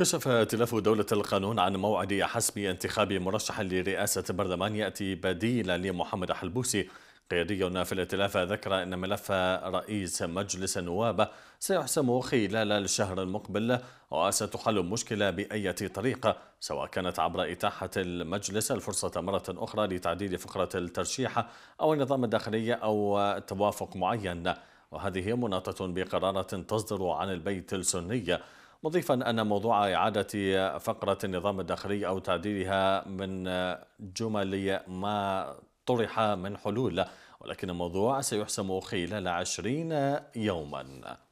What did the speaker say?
كشف ائتلاف دولة القانون عن موعد حسم انتخاب مرشح لرئاسة برلمان يأتي بديلا لمحمد حلبوسي قيادي في الائتلاف ذكر أن ملف رئيس مجلس النواب سيحسم خلال الشهر المقبل وستحل المشكلة بأية طريقة سواء كانت عبر إتاحة المجلس الفرصة مرة أخرى لتعديل فقرة الترشيح أو النظام الداخلي أو توافق معين وهذه مناطة بقرارة تصدر عن البيت السني مضيفا أن موضوع إعادة فقرة النظام الداخلي أو تعديلها من جمل ما طرح من حلول ولكن الموضوع سيحسم خلال عشرين يوما